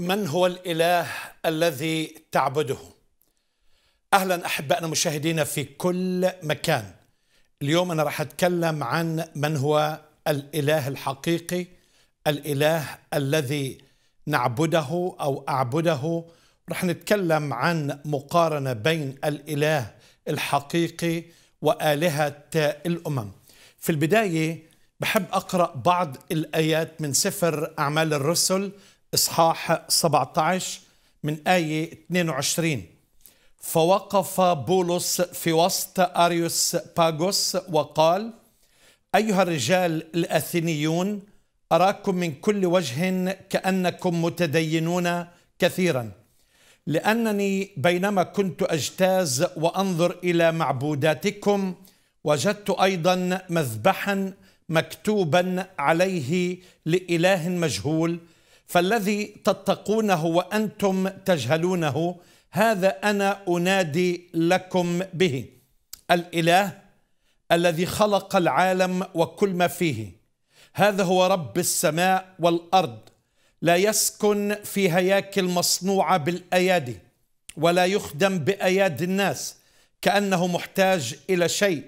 من هو الاله الذي تعبده اهلا احبائنا مشاهدينا في كل مكان اليوم انا راح اتكلم عن من هو الاله الحقيقي الاله الذي نعبده او اعبده راح نتكلم عن مقارنه بين الاله الحقيقي والهه الامم في البدايه بحب اقرا بعض الايات من سفر اعمال الرسل إصحاح 17 من آية 22 فوقف بولس في وسط أريوس باغوس وقال أيها الرجال الأثينيون أراكم من كل وجه كأنكم متدينون كثيرا لأنني بينما كنت أجتاز وأنظر إلى معبوداتكم وجدت أيضا مذبحا مكتوبا عليه لإله مجهول فالذي تتقونه وانتم تجهلونه هذا انا انادي لكم به الاله الذي خلق العالم وكل ما فيه هذا هو رب السماء والارض لا يسكن في هياكل مصنوعه بالايادي ولا يخدم بايادي الناس كانه محتاج الى شيء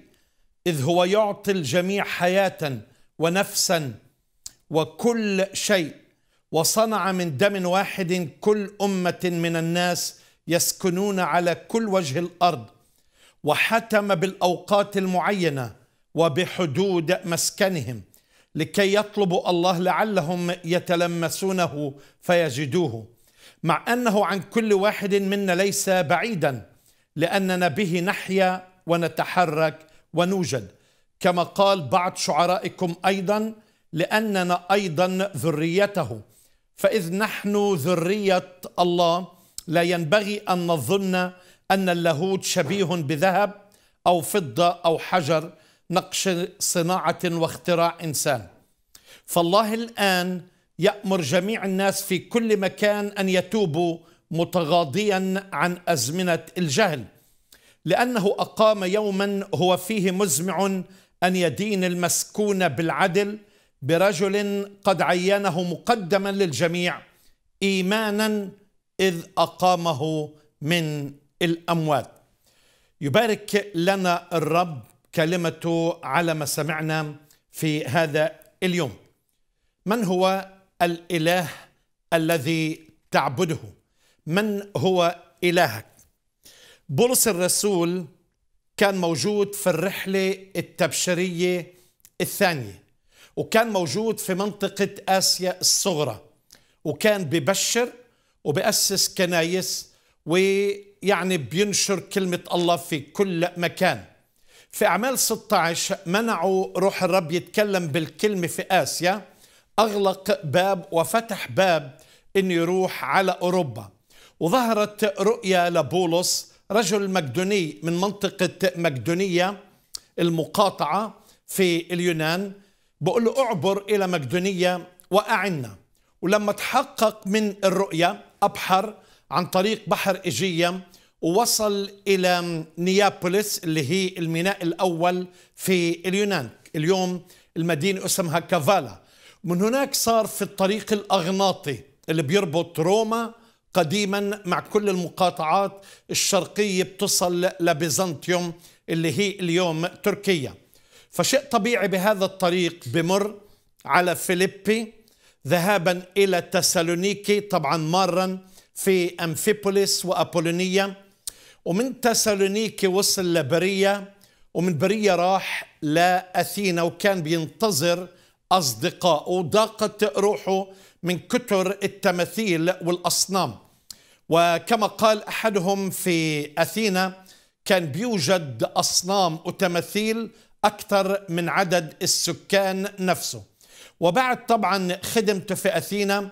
اذ هو يعطي الجميع حياه ونفسا وكل شيء وصنع من دم واحد كل أمة من الناس يسكنون على كل وجه الأرض وحتم بالأوقات المعينة وبحدود مسكنهم لكي يطلبوا الله لعلهم يتلمسونه فيجدوه مع أنه عن كل واحد منا ليس بعيدا لأننا به نحيا ونتحرك ونوجد كما قال بعض شعرائكم أيضا لأننا أيضا ذريته فإذ نحن ذرية الله لا ينبغي أن نظن أن اللاهوت شبيه بذهب أو فضة أو حجر نقش صناعة واختراع إنسان فالله الآن يأمر جميع الناس في كل مكان أن يتوبوا متغاضيا عن أزمنة الجهل لأنه أقام يوما هو فيه مزمع أن يدين المسكون بالعدل برجل قد عينه مقدما للجميع ايمانا اذ اقامه من الاموات يبارك لنا الرب كلمته على ما سمعنا في هذا اليوم من هو الاله الذي تعبده من هو الهك بولس الرسول كان موجود في الرحله التبشيريه الثانيه وكان موجود في منطقة آسيا الصغرى وكان ببشر وبأسس كنايس ويعني بينشر كلمة الله في كل مكان في أعمال 16 منعوا روح الرب يتكلم بالكلمة في آسيا أغلق باب وفتح باب أنه يروح على أوروبا وظهرت رؤيا لبولس رجل مقدوني من منطقة مقدونية المقاطعة في اليونان بقول له اعبر إلى مقدونية وأعنا ولما تحقق من الرؤية أبحر عن طريق بحر ايجيا ووصل إلى نيابوليس اللي هي الميناء الأول في اليونان اليوم المدينة اسمها كافالا من هناك صار في الطريق الأغناطي اللي بيربط روما قديما مع كل المقاطعات الشرقية بتصل لبيزنطيوم اللي هي اليوم تركيا فشيء طبيعي بهذا الطريق بمر على فيليبي ذهابا إلى تسالونيكي طبعا مارا في أمفيبوليس وأبولونيا ومن تسالونيكي وصل لبرية ومن برية راح لأثينا وكان بينتظر أصدقائه ضاقت روحه من كتر التماثيل والأصنام وكما قال أحدهم في أثينا كان بيوجد أصنام وتماثيل أكثر من عدد السكان نفسه وبعد طبعا خدمته في أثينا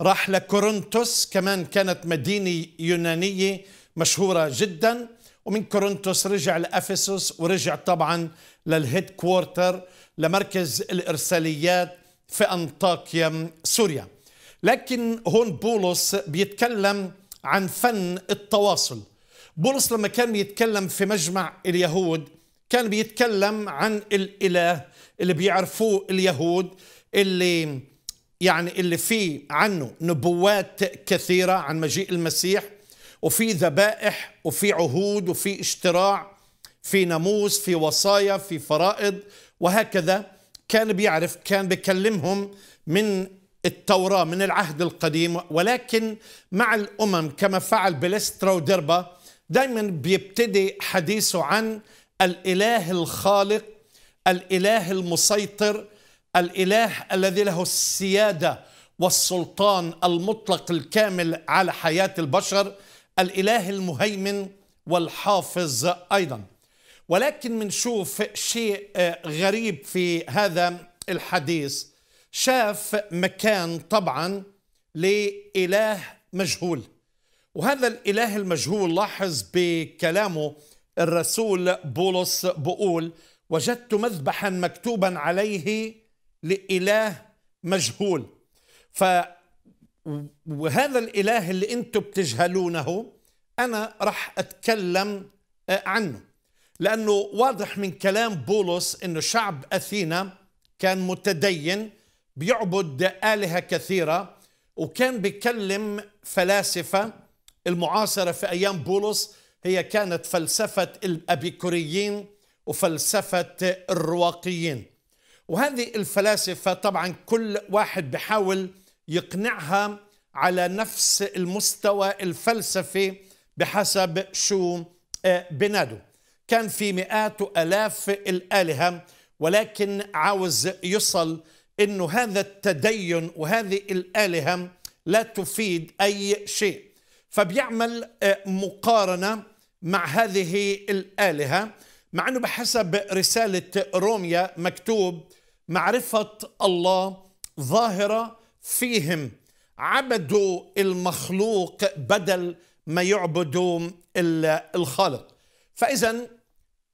راح لكورنثوس كمان كانت مدينة يونانية مشهورة جدا ومن كورنثوس رجع لأفسوس ورجع طبعا للهيد كوارتر لمركز الإرساليات في أنطاكيا سوريا لكن هون بولس بيتكلم عن فن التواصل بولس لما كان يتكلم في مجمع اليهود كان بيتكلم عن الإله اللي بيعرفوه اليهود اللي يعني اللي فيه عنه نبوات كثيرة عن مجيء المسيح وفي ذبائح وفي عهود وفي اشتراع في ناموس في وصايا في فرائض وهكذا كان بيعرف كان بيكلمهم من التوراة من العهد القديم ولكن مع الأمم كما فعل بلسترا ودربا دايما بيبتدي حديثه عن الاله الخالق الاله المسيطر الاله الذي له السياده والسلطان المطلق الكامل على حياه البشر الاله المهيمن والحافظ ايضا ولكن منشوف شيء آه، غريب في هذا الحديث شاف مكان طبعا لإله مجهول وهذا الإله المجهول لاحظ بكلامه الرسول بولس بقول وجدت مذبحا مكتوبا عليه لإله مجهول ف وهذا الإله اللي أنتم بتجهلونه أنا رح أتكلم آه، عنه لأنه واضح من كلام بولس أنه شعب أثينا كان متدين بيعبد آلهة كثيرة وكان بيكلم فلاسفة المعاصرة في أيام بولس هي كانت فلسفة الأبيكوريين وفلسفة الرواقيين وهذه الفلاسفة طبعا كل واحد بحاول يقنعها على نفس المستوى الفلسفي بحسب شو آه، بنادو كان في مئات وآلاف الآلهة ولكن عاوز يصل أنه هذا التدين وهذه الآلهة لا تفيد أي شيء فبيعمل آه، مقارنة مع هذه الآلهة مع أنه بحسب رسالة روميا مكتوب معرفة الله ظاهرة فيهم عبدوا المخلوق بدل ما يعبدوا الخالق فإذا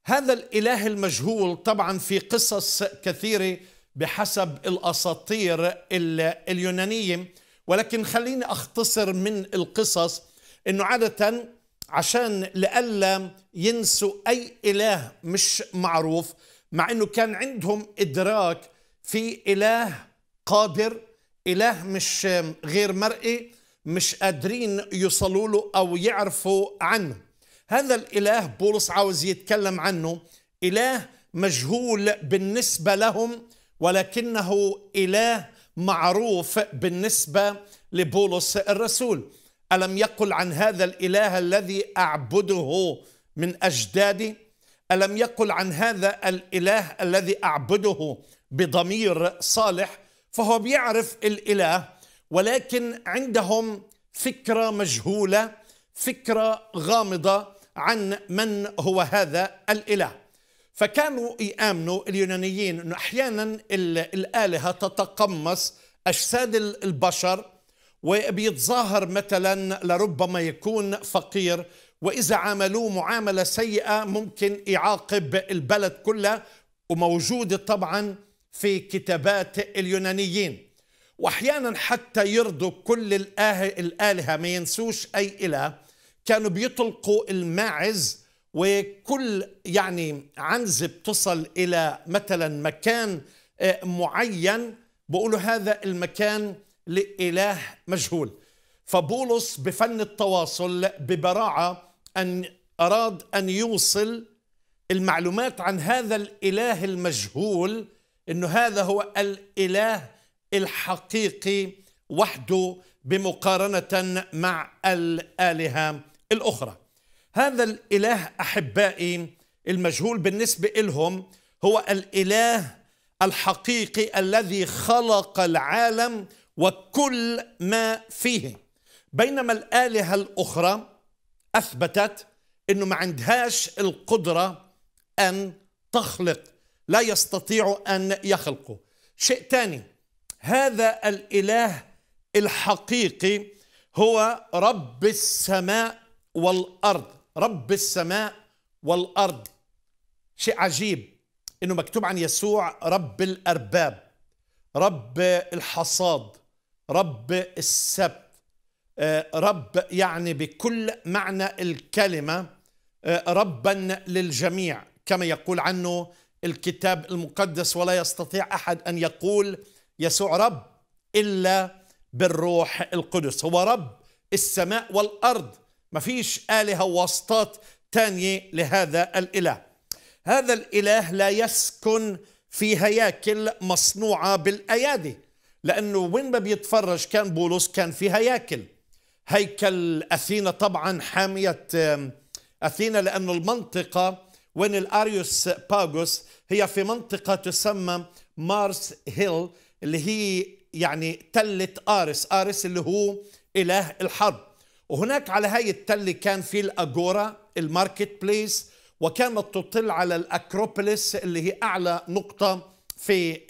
هذا الإله المجهول طبعا في قصص كثيرة بحسب الأساطير اليونانية ولكن خليني أختصر من القصص أنه عادة عشان لئلا ينسوا أي إله مش معروف مع أنه كان عندهم إدراك في إله قادر إله مش غير مرئي مش قادرين يوصلوا له أو يعرفوا عنه هذا الإله بولس عاوز يتكلم عنه إله مجهول بالنسبة لهم ولكنه إله معروف بالنسبة لبولس الرسول ألم يقل عن هذا الإله الذي أعبده من أجدادي ألم يقل عن هذا الإله الذي أعبده بضمير صالح فهو بيعرف الإله ولكن عندهم فكرة مجهولة فكرة غامضة عن من هو هذا الإله فكانوا يآمنوا اليونانيين أنه أحيانا الآلهة تتقمص أجساد البشر وبيتظاهر مثلا لربما يكون فقير وإذا عاملوه معاملة سيئة ممكن يعاقب البلد كلها وموجودة طبعا في كتابات اليونانيين وأحيانا حتى يرضوا كل الآلهة ما ينسوش أي إله كانوا بيطلقوا الماعز وكل يعني عنزة بتصل إلى مثلا مكان آه، معين بقولوا هذا المكان لإله مجهول فبولس بفن التواصل ببراعة أن أراد أن يوصل المعلومات عن هذا الإله المجهول أنه هذا هو الإله الحقيقي وحده بمقارنة مع الآلهة الأخرى هذا الإله أحبائي المجهول بالنسبة لهم هو الإله الحقيقي الذي خلق العالم وكل ما فيه بينما الآلهة الأخرى أثبتت أنه ما عندهاش القدرة أن تخلق لا يستطيع أن يخلقوا شيء ثاني هذا الإله الحقيقي هو رب السماء والأرض رب السماء والأرض شيء عجيب انه مكتوب عن يسوع رب الارباب رب الحصاد رب السبت آه، رب يعني بكل معنى الكلمه آه، ربا للجميع كما يقول عنه الكتاب المقدس ولا يستطيع احد ان يقول يسوع رب الا بالروح القدس هو رب السماء والارض ما فيش الهه واسطات تانية لهذا الاله هذا الاله لا يسكن في هياكل مصنوعه بالايادي لأنه وين ما بيتفرج كان بولس كان في هياكل هيكل أثينا طبعا حامية أثينا لأنه المنطقة وين الأريوس باغوس هي في منطقة تسمى مارس هيل اللي هي يعني تلة آرس آرس اللي هو إله الحرب وهناك على هاي التلة كان في الأجورا الماركت بليس وكانت تطل على الأكروبوليس اللي هي أعلى نقطة في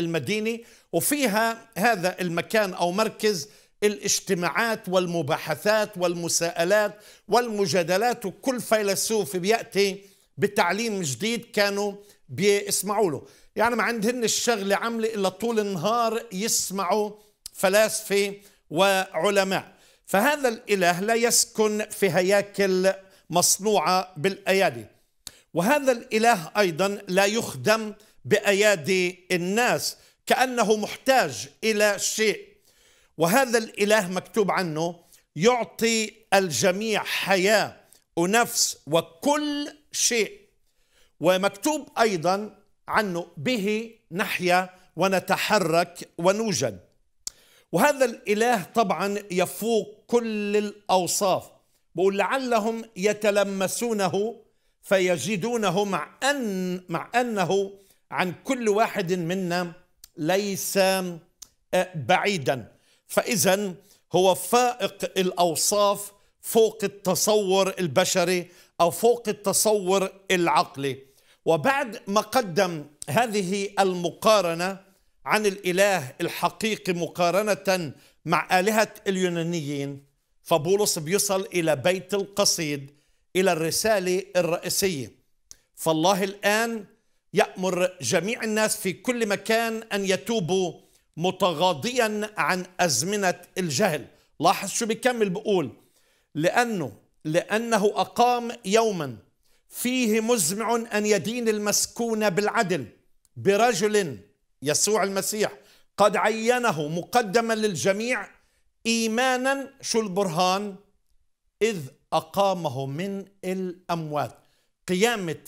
المدينة وفيها هذا المكان أو مركز الاجتماعات والمباحثات والمساءلات والمجادلات وكل فيلسوف بيأتي بتعليم جديد كانوا بيسمعوا له يعني ما عندهن الشغلة عملة إلا طول النهار يسمعوا فلاسفة وعلماء فهذا الإله لا يسكن في هياكل مصنوعة بالأيادي وهذا الإله أيضا لا يخدم بايادي الناس كانه محتاج الى شيء وهذا الاله مكتوب عنه يعطي الجميع حياه ونفس وكل شيء ومكتوب ايضا عنه به نحيا ونتحرك ونوجد وهذا الاله طبعا يفوق كل الاوصاف بقول لعلهم يتلمسونه فيجدونه مع ان مع انه عن كل واحد منا ليس آه، بعيدا فاذا هو فائق الاوصاف فوق التصور البشري او فوق التصور العقلي وبعد ما قدم هذه المقارنه عن الاله الحقيقي مقارنه مع الهه اليونانيين فبولس بيصل الى بيت القصيد الى الرساله الرئيسيه فالله الان يأمر جميع الناس في كل مكان أن يتوبوا متغاضيا عن أزمنة الجهل لاحظ شو بيكمل بقول لأنه لأنه أقام يوما فيه مزمع أن يدين المسكون بالعدل برجل يسوع المسيح قد عينه مقدما للجميع إيمانا شو البرهان إذ أقامه من الأموات قيامة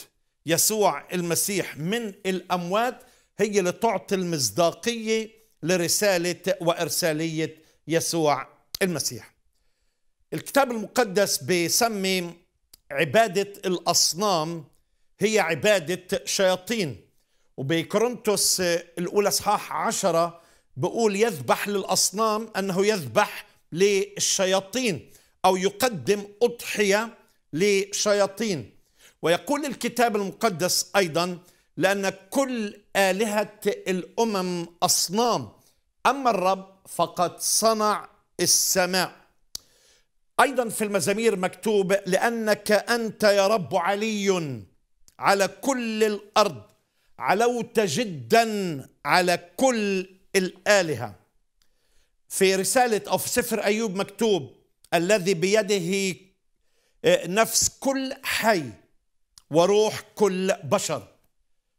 يسوع المسيح من الأموات هي اللي تعطي المصداقية لرسالة وإرسالية يسوع المسيح الكتاب المقدس بيسمي عبادة الأصنام هي عبادة شياطين وبكورنثوس الأولى صحاح عشرة بقول يذبح للأصنام أنه يذبح للشياطين أو يقدم أضحية لشياطين ويقول الكتاب المقدس أيضا لأن كل آلهة الأمم أصنام أما الرب فقد صنع السماء أيضا في المزامير مكتوب لأنك أنت يا رب علي على كل الأرض علوت جدا على كل الآلهة في رسالة أو في سفر أيوب مكتوب الذي بيده آه، نفس كل حي وروح كل بشر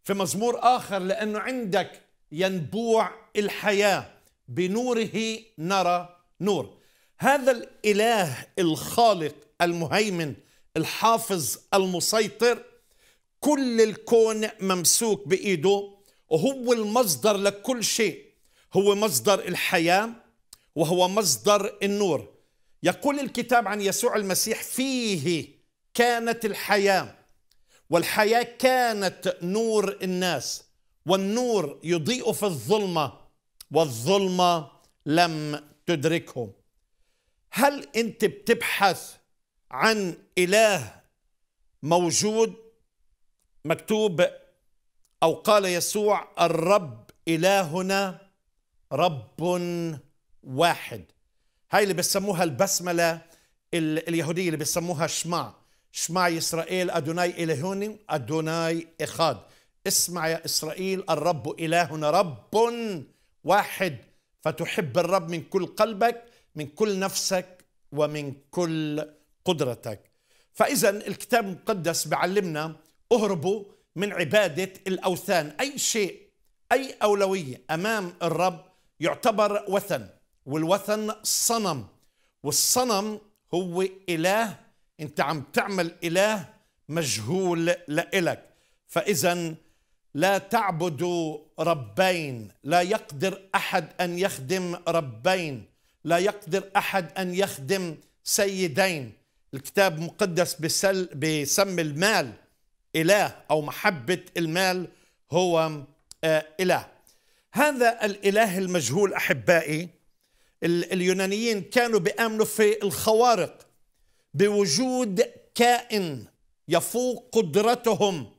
في مزمور آخر لأنه عندك ينبوع الحياة بنوره نرى نور هذا الإله الخالق المهيمن الحافظ المسيطر كل الكون ممسوك بإيده وهو المصدر لكل شيء هو مصدر الحياة وهو مصدر النور يقول الكتاب عن يسوع المسيح فيه كانت الحياه والحياه كانت نور الناس والنور يضيء في الظلمه والظلمه لم تدركه هل انت بتبحث عن اله موجود مكتوب او قال يسوع الرب الهنا رب واحد هاي اللي بسموها البسمله اليهوديه اللي بسموها شمع شمع إسرائيل أدوناي إلهوني أدوناي إخاد اسمع يا إسرائيل الرب إلهنا رب واحد فتحب الرب من كل قلبك من كل نفسك ومن كل قدرتك فإذا الكتاب المقدس بعلمنا اهربوا من عبادة الأوثان أي شيء أي أولوية أمام الرب يعتبر وثن والوثن صنم والصنم هو إله انت عم تعمل اله مجهول لإلك فاذا لا تعبدوا ربين لا يقدر احد ان يخدم ربين لا يقدر احد ان يخدم سيدين الكتاب مقدس بسل بسم المال اله او محبه المال هو آه، اله هذا الاله المجهول احبائي اليونانيين كانوا بيامنوا في الخوارق بوجود كائن يفوق قدرتهم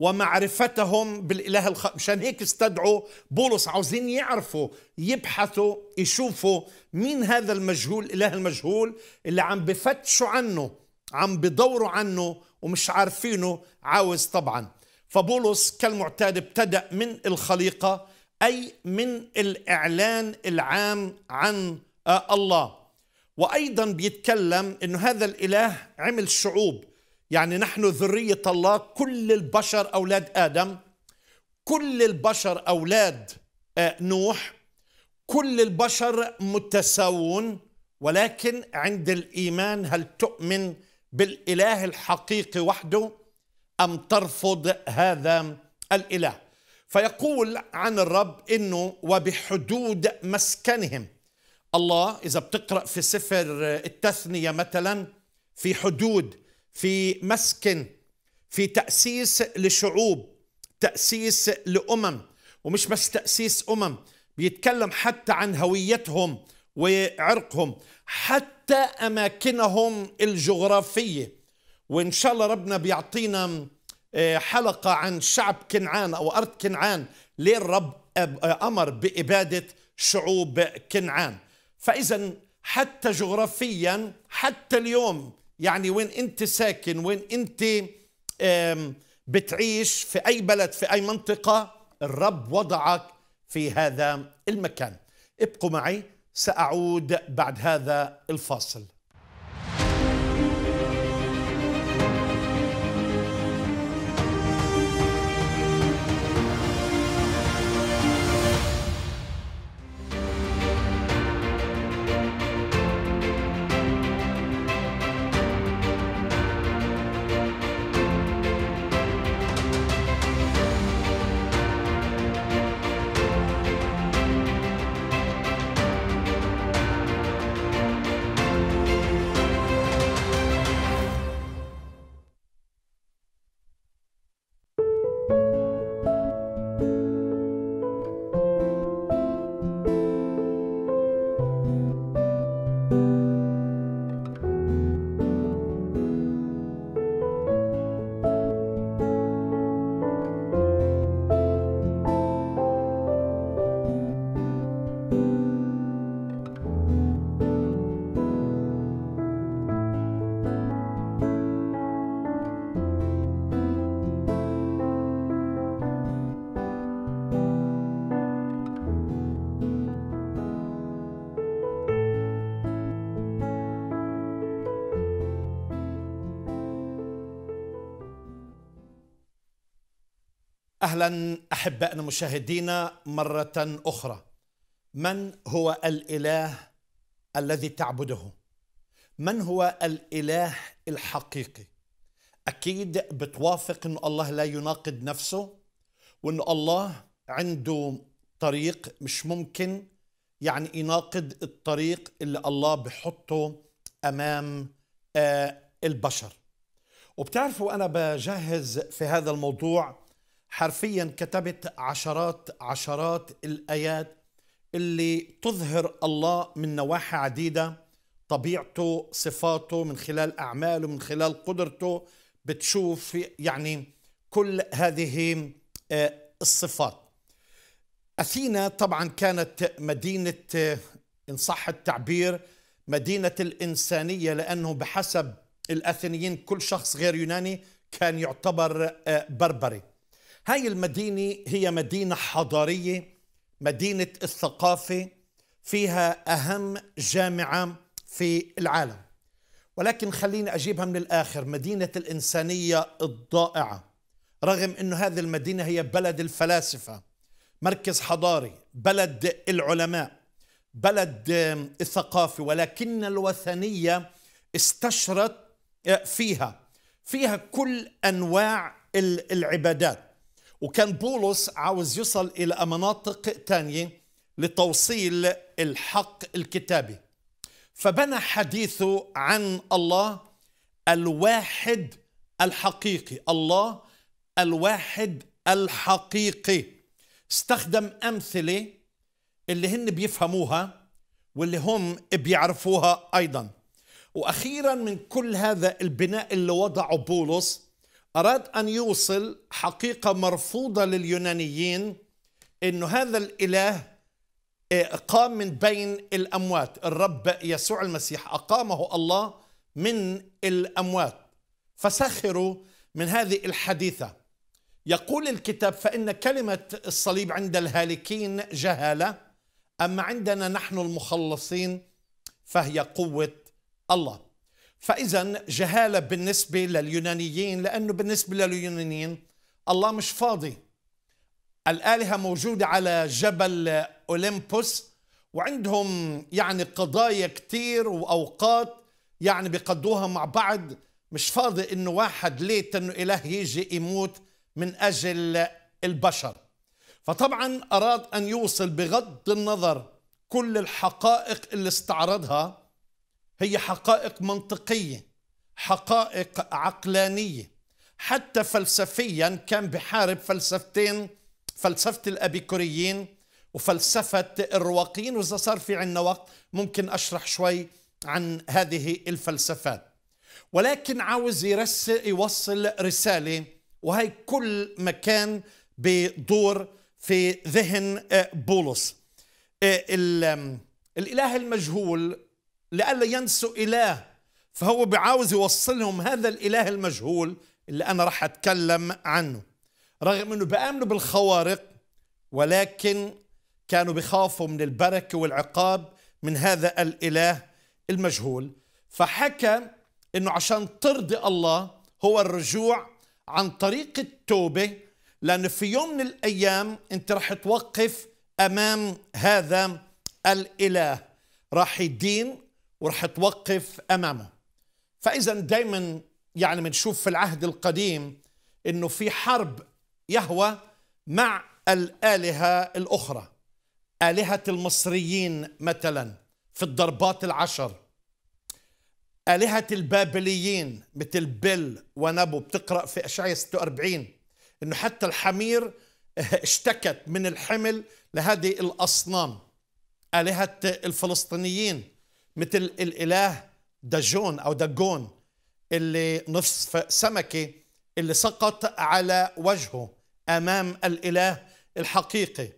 ومعرفتهم بالاله الخ... مشان هيك استدعوا بولس عاوزين يعرفوا يبحثوا يشوفوا مين هذا المجهول اله المجهول اللي عم بفتشوا عنه عم بدوروا عنه ومش عارفينه عاوز طبعا فبولس كالمعتاد ابتدا من الخليقه اي من الاعلان العام عن آه، الله وايضا بيتكلم انه هذا الاله عمل شعوب يعني نحن ذريه الله كل البشر اولاد ادم كل البشر اولاد آه، نوح كل البشر متساوون ولكن عند الايمان هل تؤمن بالاله الحقيقي وحده ام ترفض هذا الاله فيقول عن الرب انه وبحدود مسكنهم الله إذا بتقرأ في سفر التثنية مثلا في حدود في مسكن في تأسيس لشعوب تأسيس لأمم ومش بس تأسيس أمم بيتكلم حتى عن هويتهم وعرقهم حتى أماكنهم الجغرافية وإن شاء الله ربنا بيعطينا آه، حلقة عن شعب كنعان أو أرض كنعان ليه الرب آه، أمر بإبادة شعوب كنعان فاذا حتى جغرافيا حتى اليوم يعني وين انت ساكن وين انت بتعيش في اي بلد في اي منطقه الرب وضعك في هذا المكان ابقوا معي ساعود بعد هذا الفاصل اهلا احبائنا مشاهدينا مره اخرى من هو الاله الذي تعبده من هو الاله الحقيقي اكيد بتوافق ان الله لا يناقض نفسه وان الله عنده طريق مش ممكن يعني يناقض الطريق اللي الله بحطه امام آه، البشر وبتعرفوا انا بجهز في هذا الموضوع حرفيا كتبت عشرات عشرات الايات اللي تظهر الله من نواحي عديده طبيعته صفاته من خلال اعماله من خلال قدرته بتشوف يعني كل هذه آه، الصفات اثينا طبعا كانت مدينه آه، ان صح التعبير مدينه الانسانيه لانه بحسب الاثينيين كل شخص غير يوناني كان يعتبر آه، بربري هاي المدينة هي مدينة حضارية مدينة الثقافة فيها أهم جامعة في العالم ولكن خليني أجيبها من الآخر مدينة الإنسانية الضائعة رغم أن هذه المدينة هي بلد الفلاسفة مركز حضاري بلد العلماء بلد الثقافة ولكن الوثنية استشرت آه، فيها فيها كل أنواع العبادات وكان بولس عاوز يوصل إلى مناطق تانية لتوصيل الحق الكتابي فبنى حديثه عن الله الواحد الحقيقي الله الواحد الحقيقي استخدم أمثلة اللي هن بيفهموها واللي هم بيعرفوها أيضا وأخيرا من كل هذا البناء اللي وضعه بولس أراد أن يوصل حقيقة مرفوضة لليونانيين أنه هذا الإله إيه، قام من بين الأموات الرب يسوع المسيح أقامه الله من الأموات فسخروا من هذه الحديثة يقول الكتاب فإن كلمة الصليب عند الهالكين جهالة أما عندنا نحن المخلصين فهي قوة الله فإذا جهالة بالنسبة لليونانيين لأنه بالنسبة لليونانيين الله مش فاضي الآلهة موجودة على جبل أوليمبوس وعندهم يعني قضايا كتير وأوقات يعني بيقضوها مع بعض مش فاضي إنه واحد ليت إنه إله يجي يموت من أجل البشر فطبعا أراد أن يوصل بغض النظر كل الحقائق اللي استعرضها هي حقائق منطقيه حقائق عقلانيه حتى فلسفيا كان بحارب فلسفتين فلسفه الابيكوريين وفلسفه الرواقيين واذا صار في عندنا وقت ممكن اشرح شوي عن هذه الفلسفات ولكن عاوز يرسل يوصل رساله وهي كل مكان بدور في ذهن آه، بولس آه، الاله المجهول لئلا ينسوا إله فهو بعاوز يوصلهم هذا الإله المجهول اللي أنا راح أتكلم عنه رغم أنه بآمنوا بالخوارق ولكن كانوا بخافوا من البركة والعقاب من هذا الإله المجهول فحكى أنه عشان ترضي الله هو الرجوع عن طريق التوبة لانه في يوم من الأيام أنت راح توقف أمام هذا الإله راح يدين وراح توقف امامه فاذا دايما يعني بنشوف في العهد القديم انه في حرب يهوى مع الالهه الاخرى الهه المصريين مثلا في الضربات العشر الهه البابليين مثل بل ونبو بتقرا في اشعياء 46 انه حتى الحمير اشتكت من الحمل لهذه الاصنام الهه الفلسطينيين مثل الاله دجون او داجون اللي نصف سمكه اللي سقط على وجهه امام الاله الحقيقي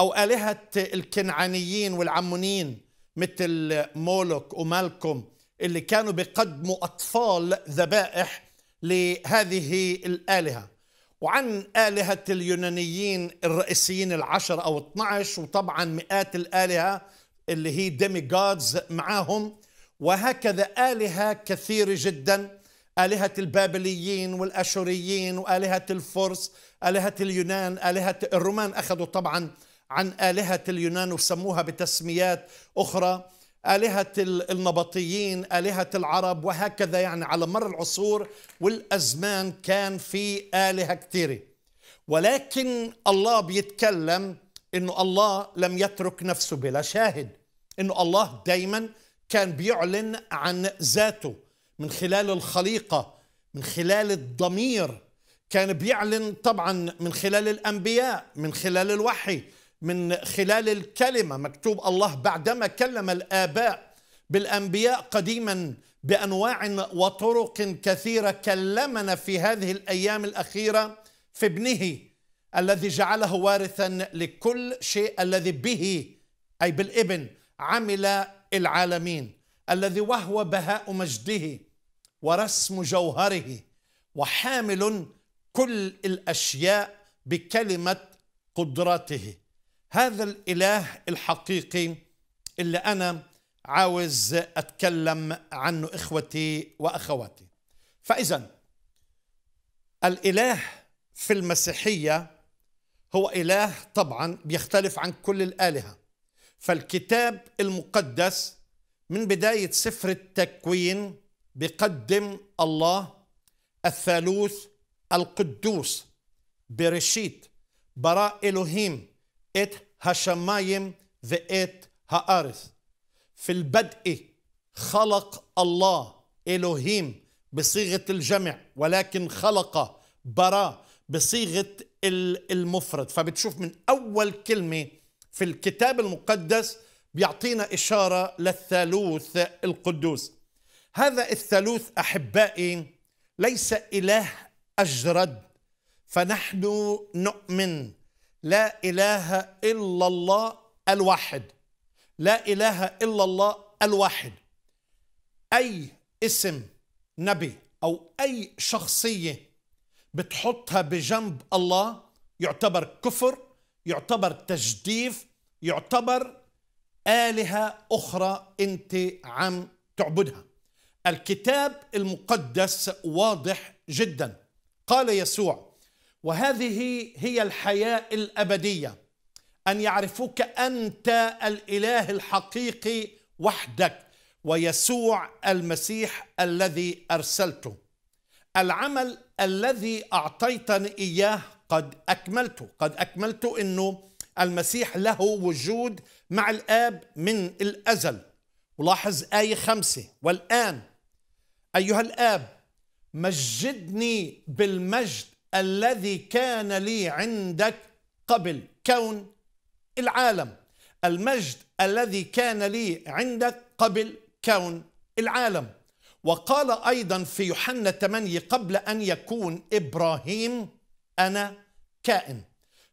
او الهه الكنعانيين والعمونيين مثل مولوك ومالكم اللي كانوا بيقدموا اطفال ذبائح لهذه الالهه وعن الهه اليونانيين الرئيسيين العشر او 12 وطبعا مئات الالهه اللي هي ديمي جادز معاهم وهكذا آلهة كثيرة جدا آلهة البابليين والأشوريين وآلهة الفرس آلهة اليونان آلهة الرومان أخذوا طبعا عن آلهة اليونان وسموها بتسميات أخرى آلهة النبطيين آلهة العرب وهكذا يعني على مر العصور والأزمان كان في آلهة كثيرة ولكن الله بيتكلم انه الله لم يترك نفسه بلا شاهد انه الله دايما كان بيعلن عن ذاته من خلال الخليقه من خلال الضمير كان بيعلن طبعا من خلال الانبياء من خلال الوحي من خلال الكلمه مكتوب الله بعدما كلم الاباء بالانبياء قديما بانواع وطرق كثيره كلمنا في هذه الايام الاخيره في ابنه الذي جعله وارثا لكل شيء الذي به أي بالابن عمل العالمين الذي وهو بهاء مجده ورسم جوهره وحامل كل الأشياء بكلمة قدرته هذا الإله الحقيقي اللي أنا عاوز أتكلم عنه إخوتي وأخواتي فإذا الإله في المسيحية هو إله طبعا بيختلف عن كل الآلهة فالكتاب المقدس من بداية سفر التكوين بقدم الله الثالوث القدوس برشيت براء إلهيم إت هشمايم إت هآرث في البدء خلق الله إلهيم بصيغة الجمع ولكن خلق براء بصيغة المفرد فبتشوف من أول كلمة في الكتاب المقدس بيعطينا إشارة للثالوث القدوس هذا الثالوث أحبائي ليس إله أجرد فنحن نؤمن لا إله إلا الله الواحد لا إله إلا الله الواحد أي اسم نبي أو أي شخصية بتحطها بجنب الله يعتبر كفر يعتبر تجديف يعتبر آلهة أخرى أنت عم تعبدها الكتاب المقدس واضح جدا قال يسوع وهذه هي الحياة الأبدية أن يعرفوك أنت الإله الحقيقي وحدك ويسوع المسيح الذي أرسلته العمل الذي أعطيتني إياه قد أكملته قد أكملته أنه المسيح له وجود مع الآب من الأزل ولاحظ آية خمسة والآن أيها الآب مجدني بالمجد الذي كان لي عندك قبل كون العالم المجد الذي كان لي عندك قبل كون العالم وقال أيضا في يوحنا 8 قبل أن يكون إبراهيم أنا كائن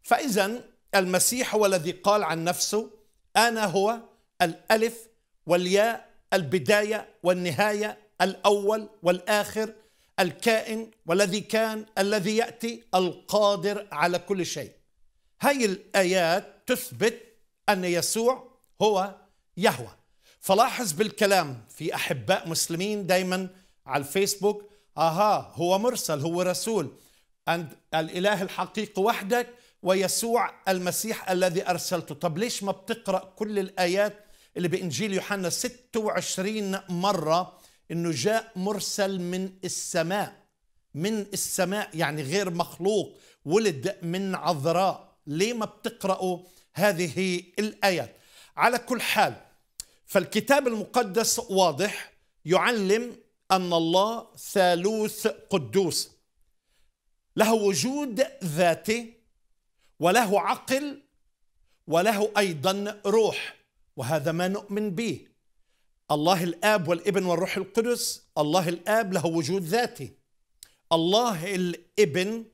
فإذا المسيح هو الذي قال عن نفسه أنا هو الألف والياء البداية والنهاية الأول والآخر الكائن والذي كان الذي يأتي القادر على كل شيء هذه الآيات تثبت أن يسوع هو يهوه فلاحظ بالكلام في أحباء مسلمين دايما على الفيسبوك آها هو مرسل هو رسول أنت الإله الحقيقي وحدك ويسوع المسيح الذي أرسلته طب ليش ما بتقرأ كل الآيات اللي بإنجيل يوحنا 26 مرة إنه جاء مرسل من السماء من السماء يعني غير مخلوق ولد من عذراء ليه ما بتقرأوا هذه الآيات على كل حال فالكتاب المقدس واضح يعلم أن الله ثالوث قدوس له وجود ذاتي وله عقل وله أيضا روح وهذا ما نؤمن به الله الآب والابن والروح القدس الله الآب له وجود ذاتي الله الابن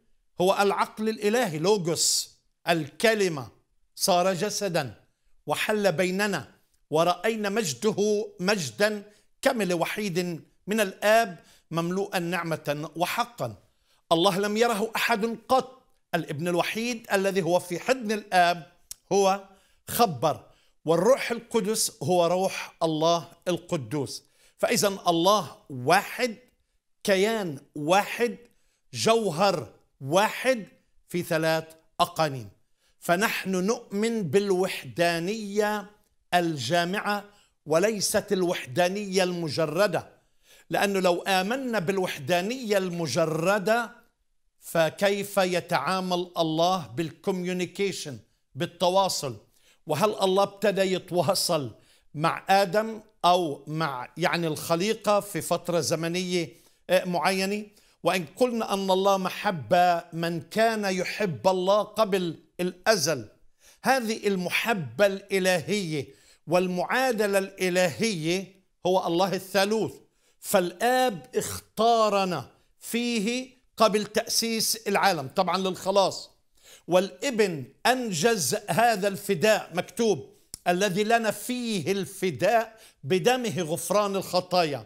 هو العقل الإلهي لوجوس الكلمة صار جسدا وحل بيننا ورأينا مجده مجدا كمل وحيد من الآب مملوءا نعمة وحقا الله لم يره أحد قط الابن الوحيد الذي هو في حضن الآب هو خبر والروح القدس هو روح الله القدوس فإذا الله واحد كيان واحد جوهر واحد في ثلاث أقانيم فنحن نؤمن بالوحدانية الجامعه وليست الوحدانيه المجرده لانه لو امنا بالوحدانيه المجرده فكيف يتعامل الله بالكوميونيكيشن بالتواصل وهل الله ابتدى يتواصل مع ادم او مع يعني الخليقه في فتره زمنيه آه، معينه وان قلنا ان الله محب من كان يحب الله قبل الازل هذه المحبه الالهيه والمعادلة الإلهية هو الله الثالوث فالآب اختارنا فيه قبل تأسيس العالم طبعا للخلاص والابن أنجز هذا الفداء مكتوب الذي لنا فيه الفداء بدمه غفران الخطايا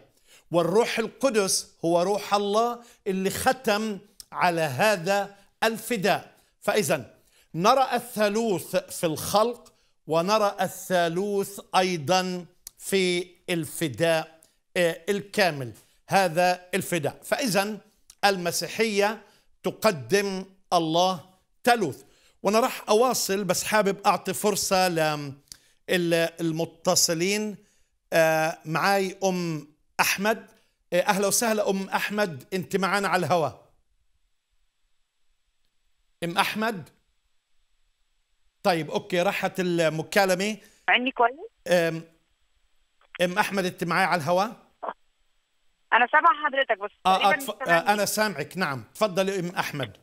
والروح القدس هو روح الله اللي ختم على هذا الفداء فإذا نرى الثالوث في الخلق ونرى الثالوث أيضا في الفداء آه، الكامل هذا الفداء فإذا المسيحية تقدم الله ثالوث وأنا راح أواصل بس حابب أعطي فرصة للمتصلين آه، معاي أم أحمد آه، أهلا وسهلا أم أحمد أنت معانا على الهواء أم أحمد طيب اوكي راحت المكالمه عني كويس ام احمد انت معي على الهواء انا سامع حضرتك بس آه, آه, أتف... آه انا سامعك نعم تفضلي ام احمد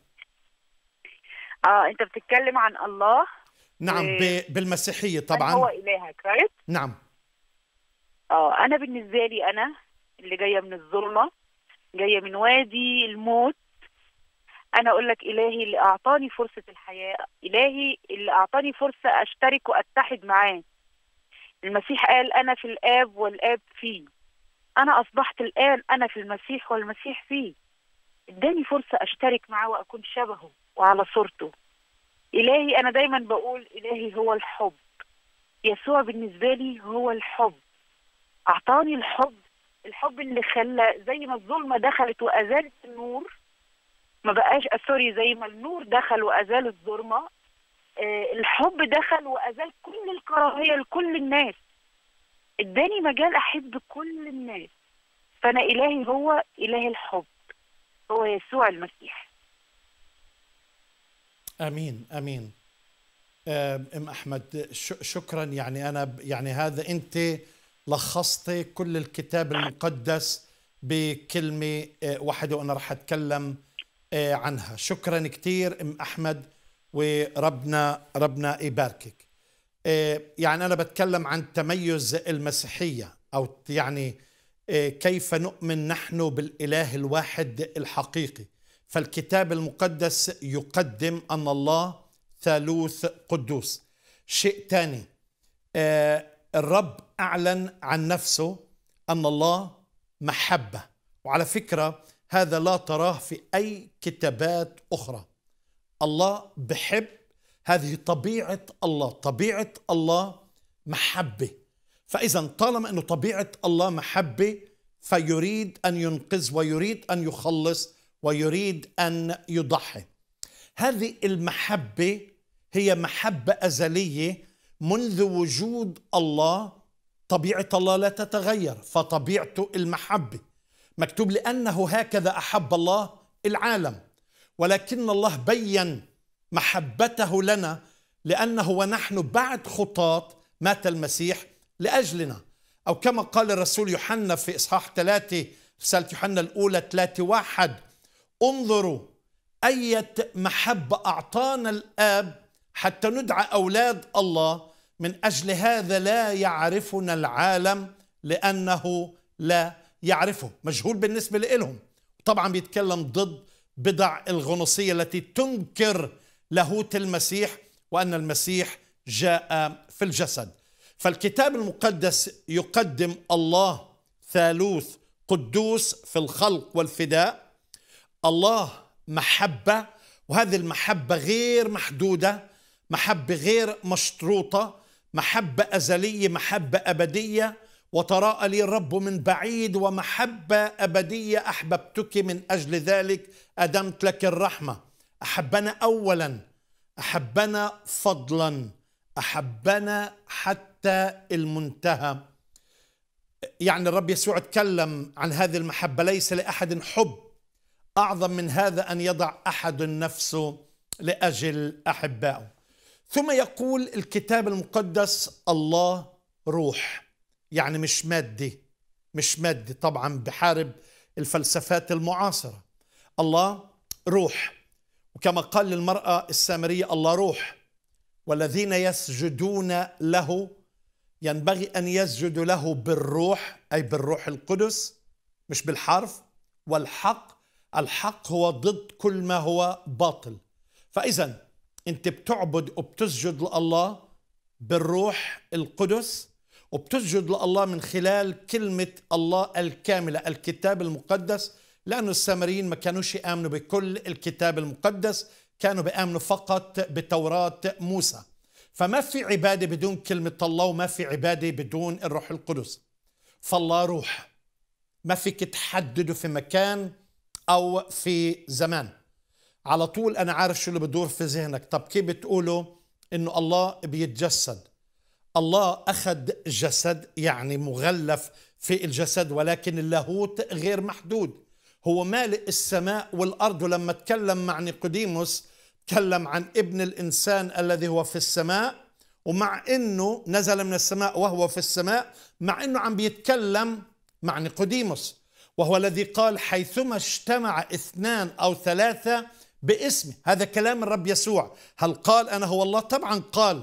اه انت بتتكلم عن الله نعم آه، ب... بالمسيحيه طبعا هو الهك رايت نعم اه انا بالنسبه لي انا اللي جايه من الظلمه جايه من وادي الموت انا اقول لك الهي اللي اعطاني فرصه الحياه الهي اللي اعطاني فرصه اشترك واتحد معاه المسيح قال انا في الاب والاب فيه انا اصبحت الان انا في المسيح والمسيح فيه اداني فرصه اشترك معاه واكون شبهه وعلى صورته الهي انا دايما بقول الهي هو الحب يسوع بالنسبه لي هو الحب اعطاني الحب الحب اللي خلى زي ما الظلمه دخلت وازالت النور ما بقاش آه، سوري زي ما النور دخل وازال الظلمه آه، الحب دخل وازال كل الكراهيه لكل الناس اداني مجال احب كل الناس فانا الهي هو اله الحب هو يسوع المسيح امين امين ام احمد شكرا يعني انا يعني هذا انت لخصتي كل الكتاب المقدس بكلمه آه، واحده وانا راح اتكلم آه، عنها شكرا كثير ام احمد وربنا ربنا يباركك آه، يعني انا بتكلم عن تميز المسيحيه او يعني آه، كيف نؤمن نحن بالاله الواحد الحقيقي فالكتاب المقدس يقدم ان الله ثالوث قدوس شيء ثاني الرب اعلن عن نفسه ان الله محبه وعلى فكره هذا لا تراه في أي كتابات أخرى الله بحب هذه طبيعة الله طبيعة الله محبة فإذا طالما أنه طبيعة الله محبة فيريد أن ينقذ ويريد أن يخلص ويريد أن يضحي هذه المحبة هي محبة أزلية منذ وجود الله طبيعة الله لا تتغير فطبيعته المحبة مكتوب لأنه هكذا أحب الله العالم ولكن الله بين محبته لنا لأنه ونحن بعد خطاط مات المسيح لأجلنا أو كما قال الرسول يوحنا في إصحاح ثلاثة رسالة يوحنا الأولى 3 واحد انظروا أية محبة أعطانا الآب حتى ندعى أولاد الله من أجل هذا لا يعرفنا العالم لأنه لا يعرفه مجهول بالنسبة لهم طبعا بيتكلم ضد بضع الغنوصية التي تنكر لاهوت المسيح وأن المسيح جاء في الجسد فالكتاب المقدس يقدم الله ثالوث قدوس في الخلق والفداء الله محبة وهذه المحبة غير محدودة محبة غير مشروطة محبة أزلية محبة أبدية وتراءى لي الرب من بعيد ومحبة أبدية أحببتك من أجل ذلك أدمت لك الرحمة أحبنا أولا أحبنا فضلا أحبنا حتى المنتهى يعني الرب يسوع تكلم عن هذه المحبة ليس لأحد حب أعظم من هذا أن يضع أحد نفسه لأجل أحبائه ثم يقول الكتاب المقدس الله روح يعني مش مادي مش مادي طبعا بحارب الفلسفات المعاصرة الله روح وكما قال للمرأة السامرية الله روح والذين يسجدون له ينبغي أن يسجدوا له بالروح أي بالروح القدس مش بالحرف والحق الحق هو ضد كل ما هو باطل فإذا أنت بتعبد وبتسجد لله بالروح القدس وبتسجد لله من خلال كلمة الله الكاملة الكتاب المقدس لأن السامريين ما كانوش يآمنوا بكل الكتاب المقدس كانوا بيآمنوا فقط بتوراة موسى فما في عبادة بدون كلمة الله وما في عبادة بدون الروح القدس فالله روح ما فيك تحدده في مكان أو في زمان على طول أنا عارف شو اللي بدور في ذهنك طب كيف بتقولوا إنه الله بيتجسد الله أخذ جسد يعني مغلف في الجسد ولكن اللاهوت غير محدود هو مالئ السماء والأرض ولما تكلم مع نيقوديموس تكلم عن ابن الإنسان الذي هو في السماء ومع أنه نزل من السماء وهو في السماء مع أنه عم بيتكلم مع نيقوديموس وهو الذي قال حيثما اجتمع اثنان أو ثلاثة باسمه هذا كلام الرب يسوع هل قال أنا هو الله طبعا قال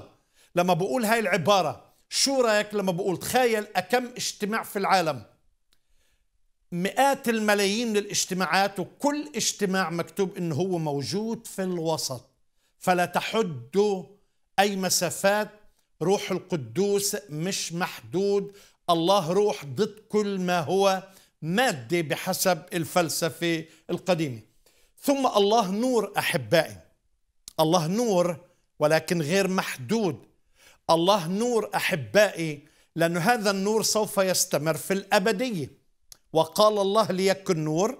لما بقول هاي العبارة شو رأيك لما بقول تخيل أكم اجتماع في العالم مئات الملايين للاجتماعات وكل اجتماع مكتوب انه هو موجود في الوسط فلا تحد اي مسافات روح القدوس مش محدود الله روح ضد كل ما هو مادي بحسب الفلسفه القديمه ثم الله نور احبائي الله نور ولكن غير محدود الله نور أحبائي لأن هذا النور سوف يستمر في الأبدية وقال الله ليكن نور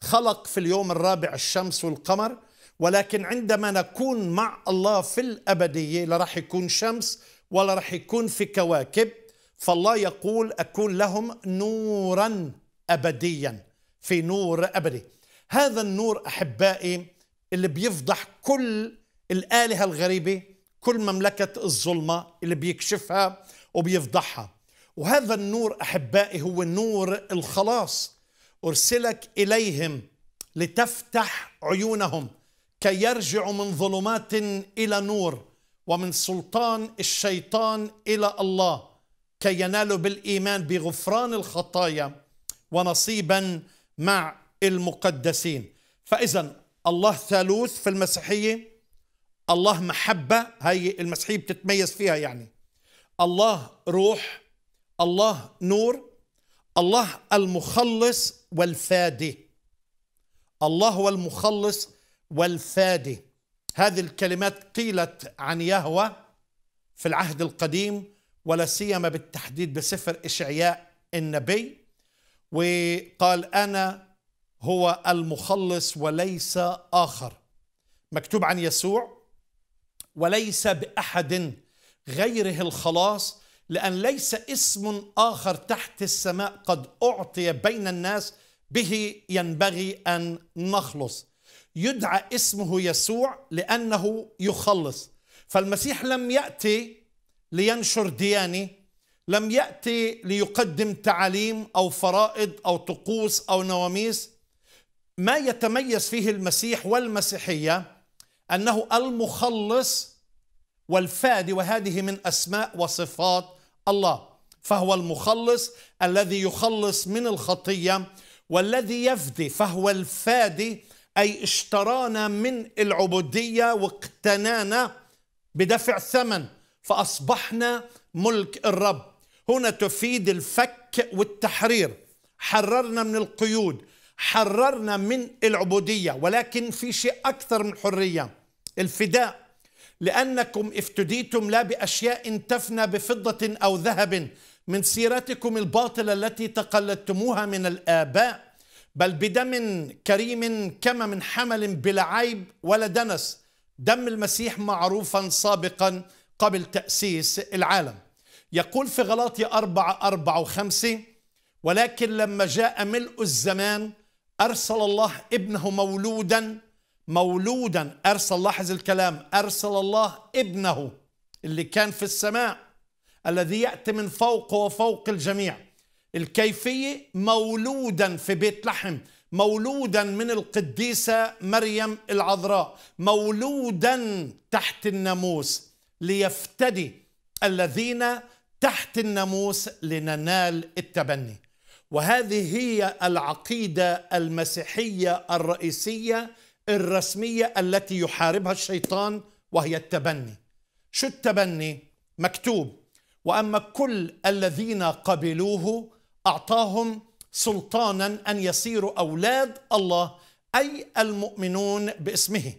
خلق في اليوم الرابع الشمس والقمر ولكن عندما نكون مع الله في الأبدية لا راح يكون شمس ولا راح يكون في كواكب فالله يقول أكون لهم نورا أبديا في نور أبدي هذا النور أحبائي اللي بيفضح كل الآلهة الغريبة كل مملكة الظلمة اللي بيكشفها وبيفضحها وهذا النور أحبائي هو نور الخلاص أرسلك إليهم لتفتح عيونهم كي يرجعوا من ظلمات إلى نور ومن سلطان الشيطان إلى الله كي ينالوا بالإيمان بغفران الخطايا ونصيبا مع المقدسين فإذا الله ثالوث في المسيحية الله محبة هاي المسيحية بتتميز فيها يعني الله روح الله نور الله المخلص والفادي الله هو المخلص والفادي هذه الكلمات قيلت عن يهوه في العهد القديم ولا سيما بالتحديد بسفر اشعياء النبي وقال انا هو المخلص وليس اخر مكتوب عن يسوع وليس باحد غيره الخلاص لان ليس اسم اخر تحت السماء قد اعطي بين الناس به ينبغي ان نخلص يدعى اسمه يسوع لانه يخلص فالمسيح لم ياتي لينشر ديانه لم ياتي ليقدم تعاليم او فرائض او طقوس او نواميس ما يتميز فيه المسيح والمسيحيه أنه المخلص والفادي وهذه من أسماء وصفات الله فهو المخلص الذي يخلص من الخطية والذي يفدي فهو الفادي أي اشترانا من العبودية واقتنانا بدفع ثمن فأصبحنا ملك الرب هنا تفيد الفك والتحرير حررنا من القيود حررنا من العبودية ولكن في شيء أكثر من حرية الفداء لأنكم افتديتم لا بأشياء تفنى بفضة أو ذهب من سيرتكم الباطلة التي تقلدتموها من الآباء بل بدم كريم كما من حمل بلا عيب ولا دنس دم المسيح معروفا سابقا قبل تأسيس العالم يقول في غلاطي أربعة أربعة وخمسة ولكن لما جاء ملء الزمان أرسل الله ابنه مولودا مولودا أرسل لاحظ الكلام أرسل الله ابنه اللي كان في السماء الذي يأتي من فوق وفوق الجميع الكيفية مولودا في بيت لحم مولودا من القديسة مريم العذراء مولودا تحت الناموس ليفتدي الذين تحت الناموس لننال التبني وهذه هي العقيدة المسيحية الرئيسية الرسمية التي يحاربها الشيطان وهي التبني شو التبني؟ مكتوب وأما كل الذين قبلوه أعطاهم سلطانا أن يصيروا أولاد الله أي المؤمنون باسمه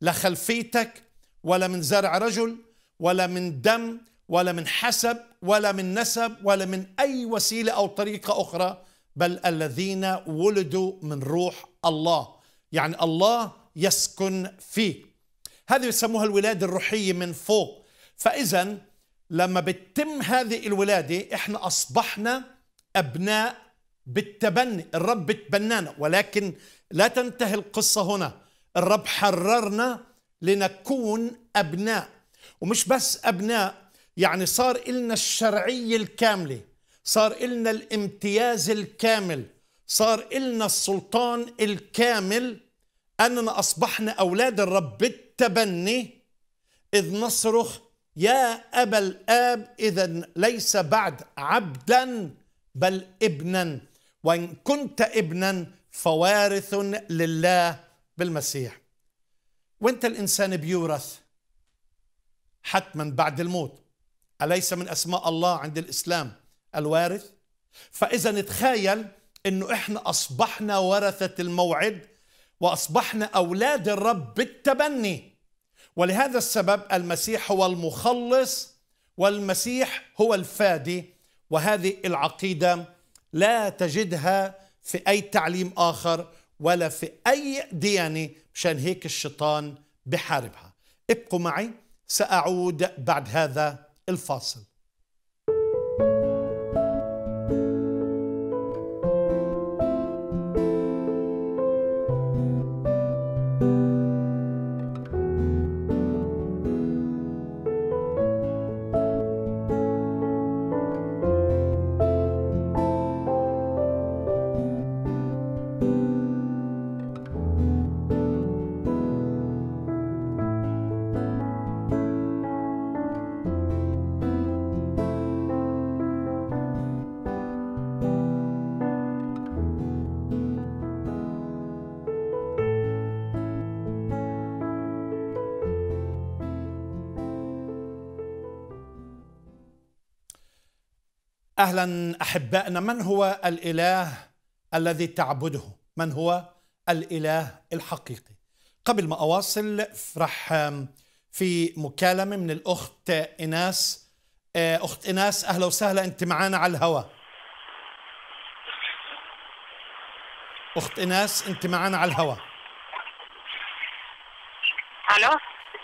لا خلفيتك ولا من زرع رجل ولا من دم ولا من حسب ولا من نسب ولا من أي وسيلة أو طريقة أخرى بل الذين ولدوا من روح الله يعني الله يسكن فيه هذه يسموها الولادة الروحية من فوق فإذا لما بتتم هذه الولادة إحنا أصبحنا أبناء بالتبني الرب بتبنانا ولكن لا تنتهي القصة هنا الرب حررنا لنكون أبناء ومش بس أبناء يعني صار إلنا الشرعية الكاملة صار إلنا الامتياز الكامل صار إلنا السلطان الكامل أننا أصبحنا أولاد الرب بالتبني إذ نصرخ يا أبا الآب إذا ليس بعد عبدا بل ابنا وإن كنت ابنا فوارث لله بالمسيح وانت الإنسان بيورث حتما بعد الموت أليس من أسماء الله عند الإسلام الوارث فإذا نتخيل انه احنا اصبحنا ورثه الموعد واصبحنا اولاد الرب بالتبني ولهذا السبب المسيح هو المخلص والمسيح هو الفادي وهذه العقيده لا تجدها في اي تعليم اخر ولا في اي ديانه مشان هيك الشيطان بحاربها ابقوا معي ساعود بعد هذا الفاصل اهلا احبائنا من هو الاله الذي تعبده من هو الاله الحقيقي قبل ما اواصل راح في مكالمه من الاخت ايناس آه، اخت ايناس اهلا وسهلا انت معانا على الهواء اخت ايناس انت معانا على الهواء الو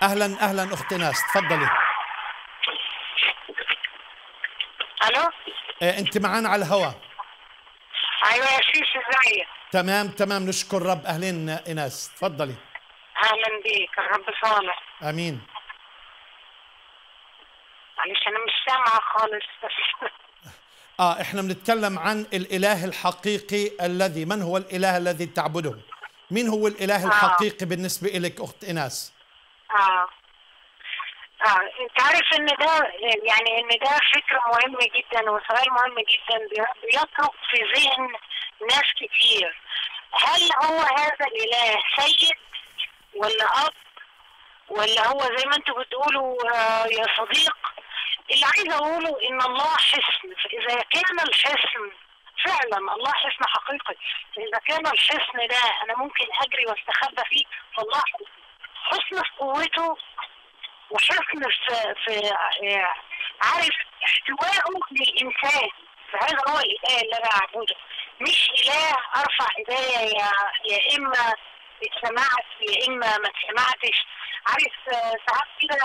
اهلا اهلا اخت ايناس تفضلي الو آه انت معانا على الهواء ايوه يا شيش ازاي تمام تمام نشكر رب اهلين ايناس تفضلي اهلا بيك الرب صالح امين معلش انا مش سامعه خالص بس اه احنا بنتكلم عن الاله الحقيقي الذي من هو الاله الذي تعبده مين هو الاله آه. الحقيقي بالنسبه لك اخت ايناس اه اه انت عارف ان ده يعني ان ده فكر مهم جدا وسؤال مهم جدا بيطرق في ذهن ناس كتير هل هو هذا الاله سيد ولا اب ولا هو زي ما انتوا بتقولوا آه، يا صديق اللي عايز اقوله ان الله حسن فاذا كان الحسن فعلا الله حسن حقيقي فاذا كان الحسن ده انا ممكن اجري واستخبى فيه فالله حسن في قوته وشاف نفسه في عارف احتوائه للانسان فهذا هو الاله اللي انا اعبده مش اله ارفع ايديا يا يا اما اتسمعت يا اما ما اتسمعتش عارف ساعات كده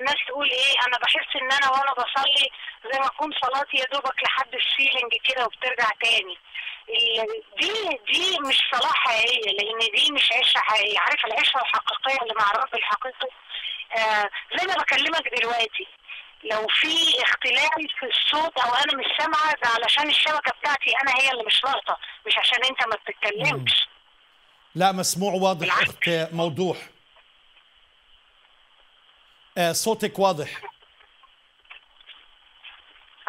الناس تقول ايه انا بحس ان انا وانا بصلي زي ما اكون صلاتي يا دوبك لحد السيلينج كده وبترجع تاني دي دي مش صلاه حقيقيه لان دي مش عيشه حقيقيه عارف العيشه الحقيقيه اللي مع الرب الحقيقي آه، زي ما بكلمك دلوقتي لو في اختلال في الصوت او انا مش سامعه ده علشان الشبكه بتاعتي انا هي اللي مش لاقطه مش عشان انت ما بتتكلمش لا مسموع واضح اخت آه، موضوح آه صوتك واضح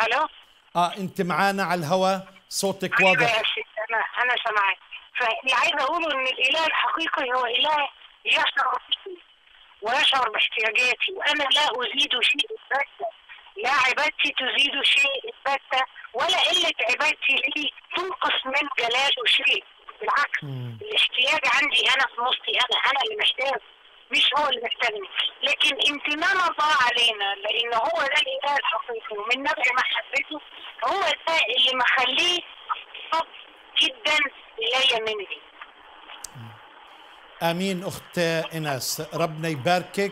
الو اه انت معانا على الهواء صوتك أيوة واضح انا انا سامعاك فاللي عايزه اقوله ان الاله الحقيقي هو اله يشعر ويشعر باحتياجاتي وأنا لا أزيد شيء البتة لا عبادتي تزيد شيء البتة ولا قلة عبادتي لي تنقص من جلاله شيء بالعكس الاحتياج عندي أنا في نصي أنا أنا اللي محتاج مش هو اللي محتاجني لكن امتنان الله علينا لأن هو ده الإله الحقيقي ومن نبع محبته هو ده اللي مخليه جدا ليا مني امين اخت ايناس ربنا يباركك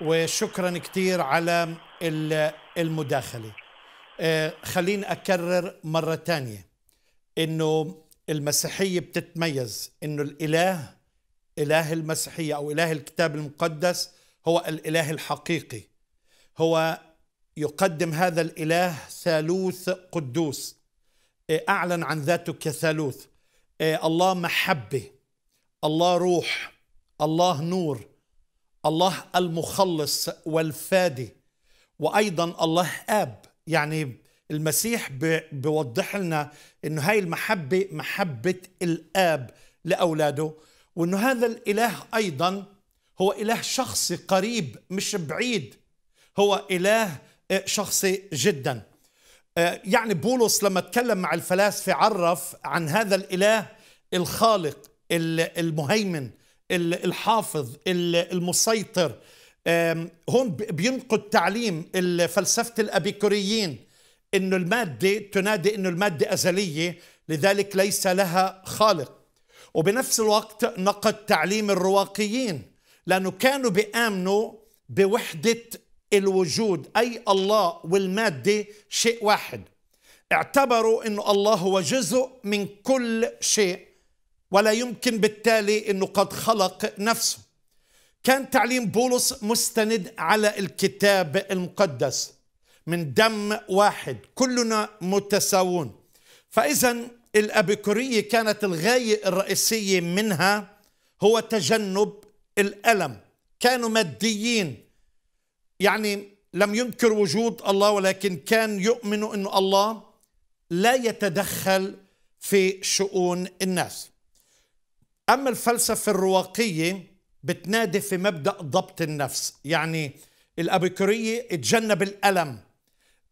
وشكرا كثير على المداخله آه، خليني اكرر مره ثانيه انه المسيحيه بتتميز انه الاله اله المسيحيه او اله الكتاب المقدس هو الاله الحقيقي هو يقدم هذا الاله ثالوث قدوس آه، اعلن عن ذاته كثالوث آه، الله محبه الله روح الله نور الله المخلص والفادي وايضا الله اب يعني المسيح بيوضح لنا انه هاي المحبه محبه الاب لاولاده وانه هذا الاله ايضا هو اله شخصي قريب مش بعيد هو اله آه، شخصي جدا آه، يعني بولس لما تكلم مع الفلاسفه عرف عن هذا الاله الخالق المهيمن الحافظ المسيطر هون بينقد تعليم فلسفة الأبيكوريين أن المادة تنادي أن المادة أزلية لذلك ليس لها خالق وبنفس الوقت نقد تعليم الرواقيين لأنه كانوا بيآمنوا بوحدة الوجود أي الله والمادة شيء واحد اعتبروا أن الله هو جزء من كل شيء ولا يمكن بالتالي أنه قد خلق نفسه كان تعليم بولس مستند على الكتاب المقدس من دم واحد كلنا متساوون فإذا الأبيكورية كانت الغاية الرئيسية منها هو تجنب الألم كانوا ماديين يعني لم ينكر وجود الله ولكن كان يؤمن أن الله لا يتدخل في شؤون الناس أما الفلسفة الرواقية بتنادي في مبدأ ضبط النفس يعني الأبيكورية اتجنب الألم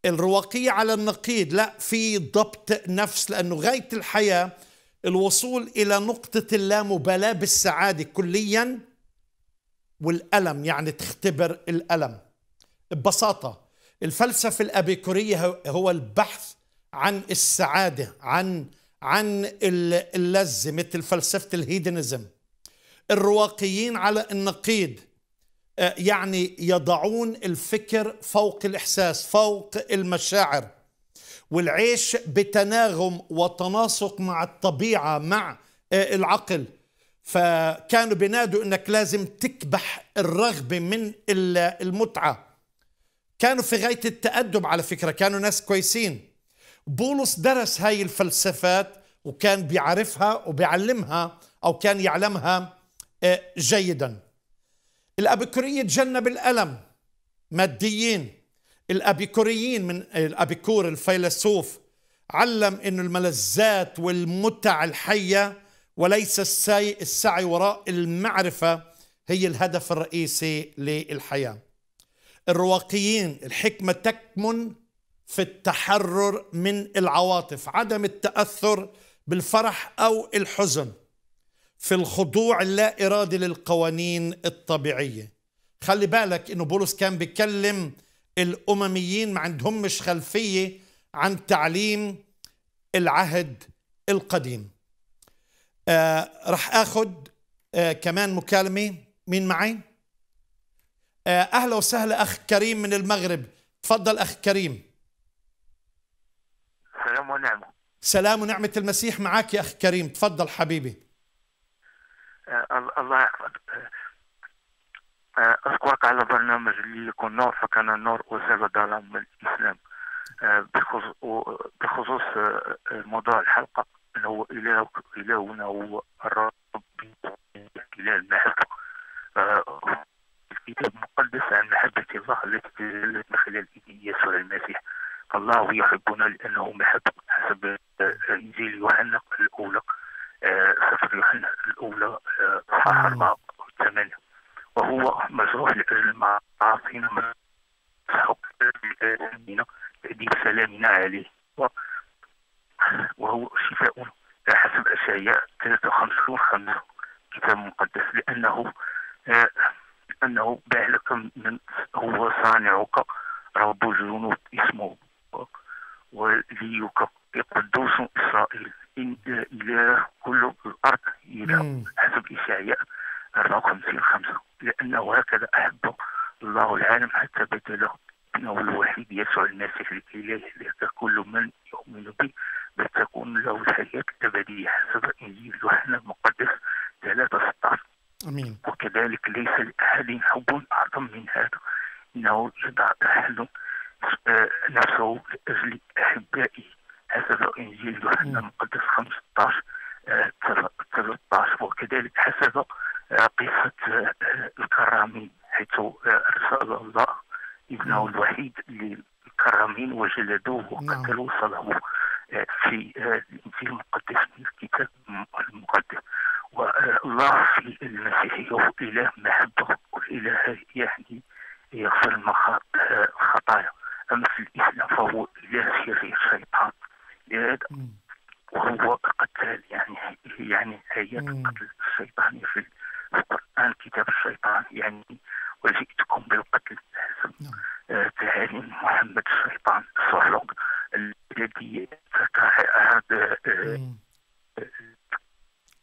الرواقية على النقيض لا في ضبط نفس لأنه غاية الحياة الوصول إلى نقطة اللامبالاة بالسعادة كليا والألم يعني تختبر الألم ببساطة الفلسفة الأبيكورية هو البحث عن السعادة عن عن اللذة مثل فلسفة الهيدنزم الرواقيين على النقيض آه، يعني يضعون الفكر فوق الإحساس فوق المشاعر والعيش بتناغم وتناسق مع الطبيعة مع آه، العقل فكانوا بينادوا انك لازم تكبح الرغبة من المتعة كانوا في غاية التأدب على فكرة كانوا ناس كويسين بولس درس هاي الفلسفات وكان بيعرفها وبيعلمها أو كان يعلمها آه، جيدا الأبكورية تجنب الألم ماديين الأبيكوريين من الأبيكور الفيلسوف علم أن الملذات والمتع الحية وليس السعي, السعي وراء المعرفة هي الهدف الرئيسي للحياة الرواقيين الحكمة تكمن في التحرر من العواطف عدم التاثر بالفرح او الحزن في الخضوع اللا ارادي للقوانين الطبيعيه خلي بالك انه بولس كان بيكلم الامميين ما عندهمش خلفيه عن تعليم العهد القديم آه رح اخد آه كمان مكالمه مين معي آه اهلا وسهلا اخ كريم من المغرب تفضل اخ كريم سلام ونعمة سلام ونعمة المسيح معك يا أخي كريم تفضل حبيبي آه، الله يحفظك أشكرك آه، آه، على برنامج اللي يكون نور فكان النور وزال الظلام من الإسلام بخصوص موضوع الحلقة أنه هو إله إلهنا هو الرب إله المحبة الكتاب المقدس عن محبة الله التي تجلت من خلال يسوع المسيح الله يحبنا لأنه محب حسب إنجيل يوحنا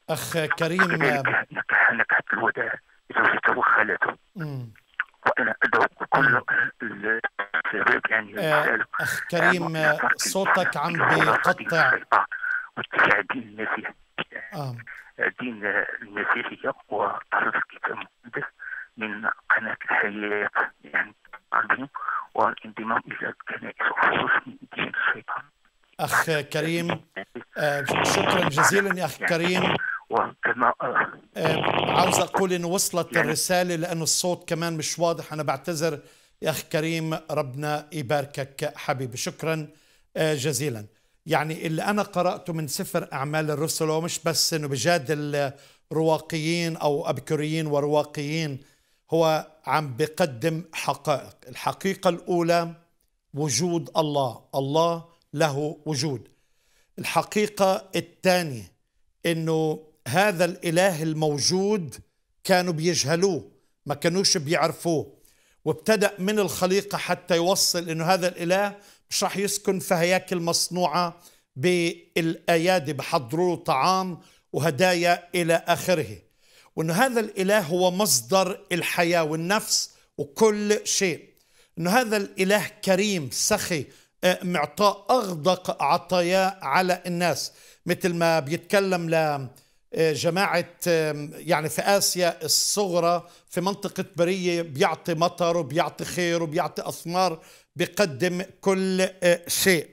اخ كريم نكح نجاح الوداع زوجته وخالته وانا ادعو كل الشباب يعني اخ كريم صوتك عم بيقطع واتباع دين المسيح دين المسيحية وطرد الكتاب المقدس من قناة الحياة يعني والانضمام إلى الكنائس وخصوصا دين الشيطان اخ كريم آه، شكرا جزيلا يا اخ كريم آه، عاوز اقول انه وصلت الرساله لانه الصوت كمان مش واضح انا بعتذر يا اخ كريم ربنا يباركك حبيبي شكرا آه، جزيلا يعني اللي انا قراته من سفر اعمال الرسل هو مش بس انه بجادل رواقيين او ابكريين ورواقيين هو عم بقدم حقائق الحقيقه الاولى وجود الله الله له وجود الحقيقة الثانية انه هذا الاله الموجود كانوا بيجهلوه ما كانوش بيعرفوه وابتدأ من الخليقة حتى يوصل انه هذا الاله مش راح يسكن في هياكل مصنوعة بالايادي بحضروا له طعام وهدايا الى اخره وانه هذا الاله هو مصدر الحياه والنفس وكل شيء انه هذا الاله كريم سخي أه، معطاء أغدق عطاياه على الناس مثل ما بيتكلم ل أه، جماعة أه، يعني في آسيا الصغرى في منطقة برية بيعطي مطر وبيعطي خير وبيعطي أثمار بيقدم كل شيء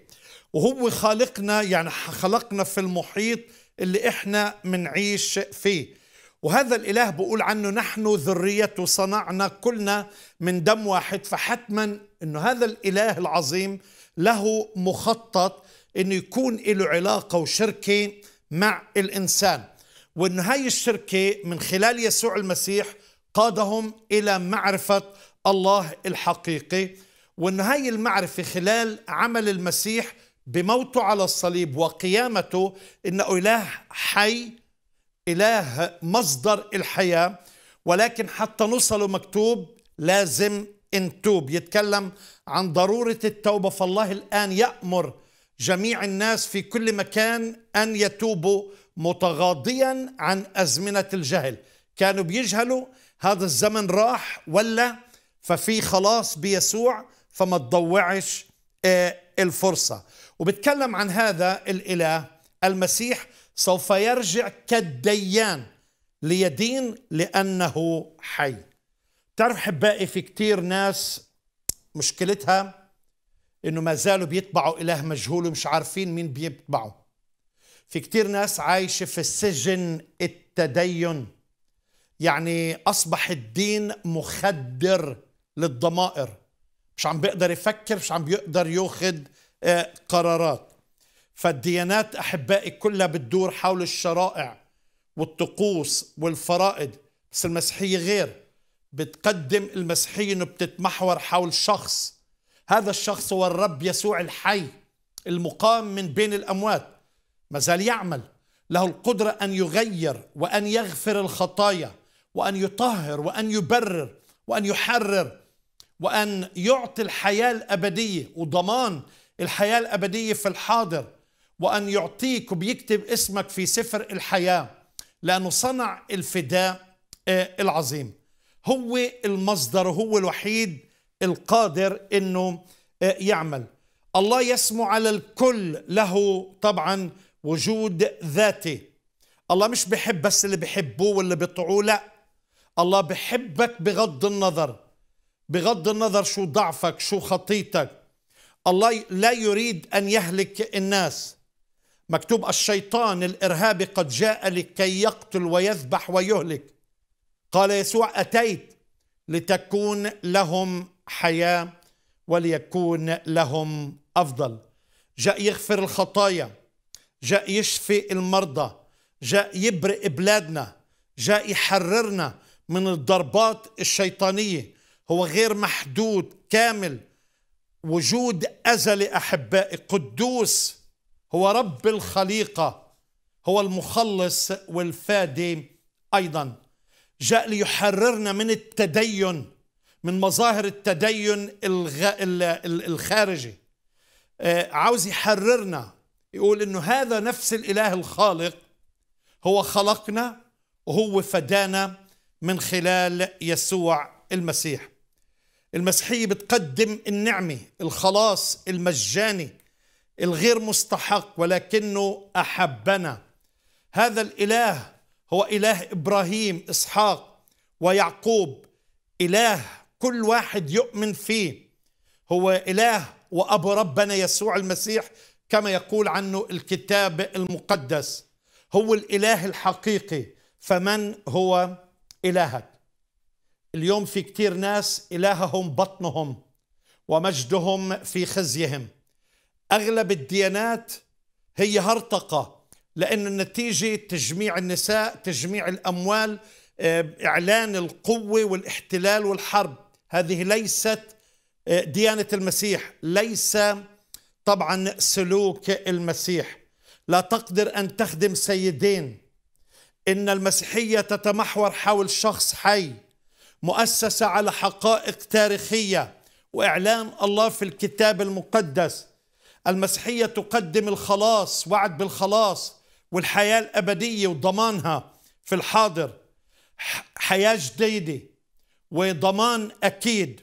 وهو خالقنا يعني خلقنا في المحيط اللي احنا منعيش فيه وهذا الإله بقول عنه نحن ذريته صنعنا كلنا من دم واحد فحتما أنه هذا الإله العظيم له مخطط انه يكون له علاقه وشركه مع الانسان وان هاي الشركه من خلال يسوع المسيح قادهم الى معرفه الله الحقيقي وان هاي المعرفه خلال عمل المسيح بموته على الصليب وقيامته انه اله حي اله مصدر الحياه ولكن حتى نوصله مكتوب لازم انتوب يتكلم عن ضروره التوبه فالله الان يامر جميع الناس في كل مكان ان يتوبوا متغاضيا عن ازمنه الجهل كانوا بيجهلوا هذا الزمن راح ولا ففي خلاص بيسوع فما تضوعش آه، الفرصه وبتكلم عن هذا الاله المسيح سوف يرجع كالديان ليدين لانه حي تعرف حبائي في كتير ناس مشكلتها انه ما زالوا بيتبعوا اله مجهول ومش عارفين مين بيتبعه في كتير ناس عايشه في سجن التدين يعني اصبح الدين مخدر للضمائر مش عم بيقدر يفكر مش عم بيقدر يأخذ آه، قرارات فالديانات احبائي كلها بتدور حول الشرائع والطقوس والفرائض بس المسيحيه غير بتقدم المسيحية انه بتتمحور حول شخص هذا الشخص هو الرب يسوع الحي المقام من بين الأموات ما زال يعمل له القدرة أن يغير وأن يغفر الخطايا وأن يطهر وأن يبرر وأن يحرر وأن يعطي الحياة الأبدية وضمان الحياة الأبدية في الحاضر وأن يعطيك وبيكتب اسمك في سفر الحياة لأنه صنع الفداء آه، العظيم هو المصدر هو الوحيد القادر انه آه، يعمل الله يسمو على الكل له طبعا وجود ذاتي الله مش بحب بس اللي بحبوه واللي بيطيعوه لا الله بحبك بغض النظر بغض النظر شو ضعفك شو خطيتك الله لا يريد ان يهلك الناس مكتوب الشيطان الارهابي قد جاء لكي يقتل ويذبح ويهلك قال يسوع اتيت لتكون لهم حياه وليكون لهم افضل جاء يغفر الخطايا جاء يشفي المرضى جاء يبرئ بلادنا جاء يحررنا من الضربات الشيطانيه هو غير محدود كامل وجود ازلي احبائي قدوس هو رب الخليقه هو المخلص والفادي ايضا جاء ليحررنا من التدين من مظاهر التدين الغ... الخارجي آه، عاوز يحررنا يقول انه هذا نفس الاله الخالق هو خلقنا وهو فدانا من خلال يسوع المسيح المسيحية بتقدم النعمة الخلاص المجاني الغير مستحق ولكنه أحبنا هذا الإله هو إله إبراهيم إسحاق ويعقوب إله كل واحد يؤمن فيه هو إله وأبو ربنا يسوع المسيح كما يقول عنه الكتاب المقدس هو الإله الحقيقي فمن هو إلهك اليوم في كتير ناس إلههم بطنهم ومجدهم في خزيهم أغلب الديانات هي هرطقة لأن النتيجة تجميع النساء تجميع الأموال آه، إعلان القوة والاحتلال والحرب هذه ليست آه، ديانة المسيح ليس طبعا سلوك المسيح لا تقدر أن تخدم سيدين إن المسيحية تتمحور حول شخص حي مؤسسة على حقائق تاريخية وإعلان الله في الكتاب المقدس المسيحية تقدم الخلاص وعد بالخلاص والحياه الابديه وضمانها في الحاضر حياه جديده وضمان اكيد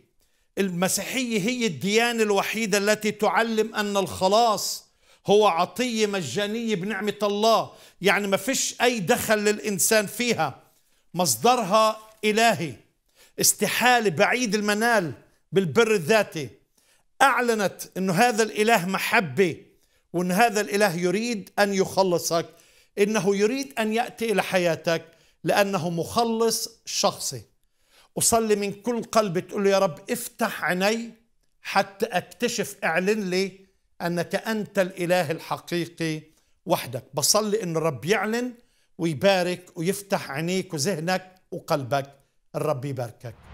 المسيحيه هي الديانه الوحيده التي تعلم ان الخلاص هو عطيه مجانيه بنعمه الله يعني ما فيش اي دخل للانسان فيها مصدرها الهي استحاله بعيد المنال بالبر الذاتي اعلنت انه هذا الاله محبه وان هذا الاله يريد ان يخلصك انه يريد ان ياتي الى حياتك لانه مخلص شخصي اصلي من كل قلبي تقول له يا رب افتح عيني حتى اكتشف اعلن لي انك انت الاله الحقيقي وحدك بصلي ان الرب يعلن ويبارك ويفتح عينيك وذهنك وقلبك الرب يباركك